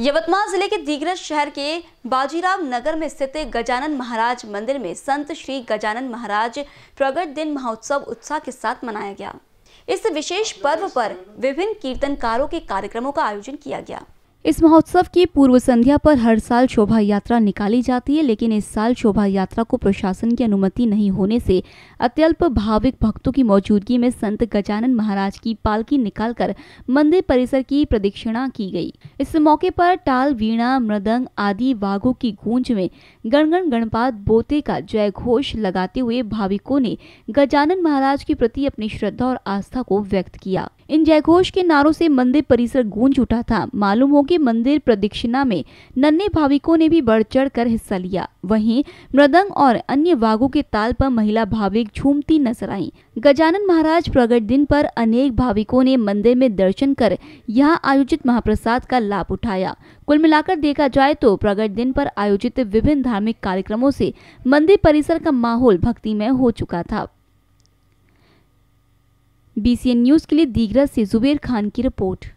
यवतमाल जिले के दीगरज शहर के बाजीराव नगर में स्थित गजानन महाराज मंदिर में संत श्री गजानन महाराज प्रगट दिन महोत्सव उत्साह के साथ मनाया गया इस विशेष पर्व पर विभिन्न कीर्तनकारों के कार्यक्रमों का आयोजन किया गया इस महोत्सव की पूर्व संध्या पर हर साल शोभा यात्रा निकाली जाती है लेकिन इस साल शोभा यात्रा को प्रशासन की अनुमति नहीं होने से अत्यल्प भाविक भक्तों की मौजूदगी में संत गजानन महाराज की पालकी निकालकर मंदिर परिसर की प्रदीक्षिणा की गई इस मौके पर टाल वीणा मृदंग आदि वागों की गूंज में गणगण गणपात बोते का जय घोष लगाते हुए भाविकों ने गजानन महाराज के प्रति अपनी श्रद्धा और आस्था को व्यक्त किया इन जयघोष के नारों से मंदिर परिसर गूंज उठा था मालूम हो योगी मंदिर प्रदक्षिणा में नन्हे भाविकों ने भी बढ़ चढ़ कर हिस्सा लिया वहीं मृदंग और अन्य वागों के ताल पर महिला भाविक झूमती नजर आई गजानन महाराज प्रगट दिन पर अनेक भाविकों ने मंदिर में दर्शन कर यहाँ आयोजित महाप्रसाद का लाभ उठाया कुल मिलाकर देखा जाए तो प्रगट दिन पर आयोजित विभिन्न धार्मिक कार्यक्रमों से मंदिर परिसर का माहौल भक्तिमय हो चुका था बीसीएन न्यूज के लिए दीगरा से जुबेर खान की रिपोर्ट